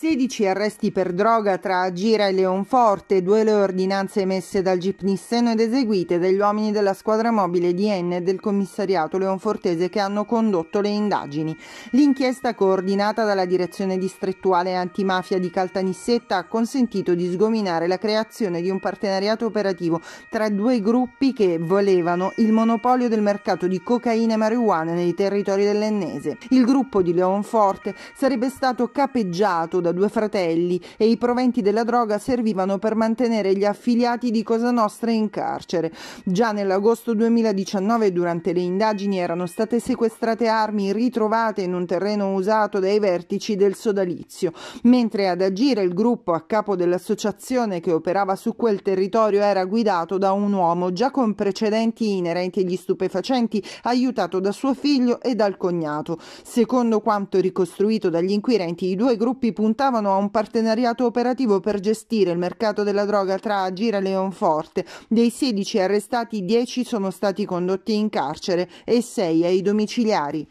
16 arresti per droga tra Gira e Leonforte, due le ordinanze emesse dal GIP Nisseno ed eseguite dagli uomini della squadra mobile di N e del commissariato leonfortese che hanno condotto le indagini. L'inchiesta coordinata dalla direzione distrettuale antimafia di Caltanissetta ha consentito di sgominare la creazione di un partenariato operativo tra due gruppi che volevano il monopolio del mercato di cocaina e marijuana nei territori dell'Ennese. Il gruppo di Leonforte sarebbe stato capeggiato da da due fratelli e i proventi della droga servivano per mantenere gli affiliati di Cosa Nostra in carcere. Già nell'agosto 2019 durante le indagini erano state sequestrate armi ritrovate in un terreno usato dai vertici del sodalizio, mentre ad agire il gruppo a capo dell'associazione che operava su quel territorio era guidato da un uomo già con precedenti inerenti agli stupefacenti, aiutato da suo figlio e dal cognato. Secondo quanto ricostruito dagli inquirenti, i due gruppi puntuali puntavano a un partenariato operativo per gestire il mercato della droga tra Agira e Leonforte. Dei 16 arrestati, 10 sono stati condotti in carcere e 6 ai domiciliari.